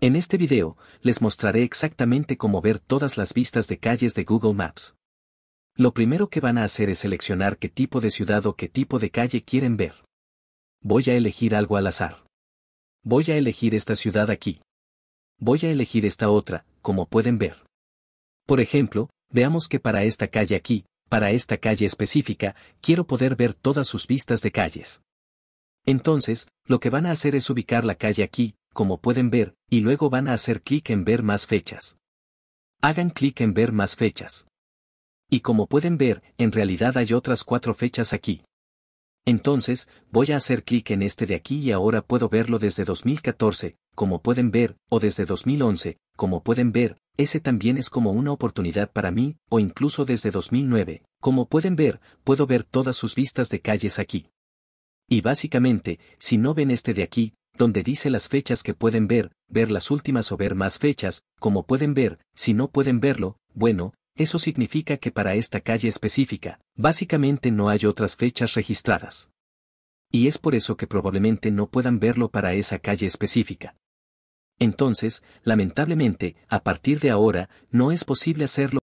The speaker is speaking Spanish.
En este video, les mostraré exactamente cómo ver todas las vistas de calles de Google Maps. Lo primero que van a hacer es seleccionar qué tipo de ciudad o qué tipo de calle quieren ver. Voy a elegir algo al azar. Voy a elegir esta ciudad aquí. Voy a elegir esta otra, como pueden ver. Por ejemplo, veamos que para esta calle aquí, para esta calle específica, quiero poder ver todas sus vistas de calles. Entonces, lo que van a hacer es ubicar la calle aquí, como pueden ver, y luego van a hacer clic en ver más fechas. Hagan clic en ver más fechas. Y como pueden ver, en realidad hay otras cuatro fechas aquí. Entonces, voy a hacer clic en este de aquí y ahora puedo verlo desde 2014, como pueden ver, o desde 2011, como pueden ver, ese también es como una oportunidad para mí, o incluso desde 2009, como pueden ver, puedo ver todas sus vistas de calles aquí. Y básicamente, si no ven este de aquí, donde dice las fechas que pueden ver, ver las últimas o ver más fechas, como pueden ver, si no pueden verlo, bueno, eso significa que para esta calle específica, básicamente no hay otras fechas registradas. Y es por eso que probablemente no puedan verlo para esa calle específica. Entonces, lamentablemente, a partir de ahora, no es posible hacerlo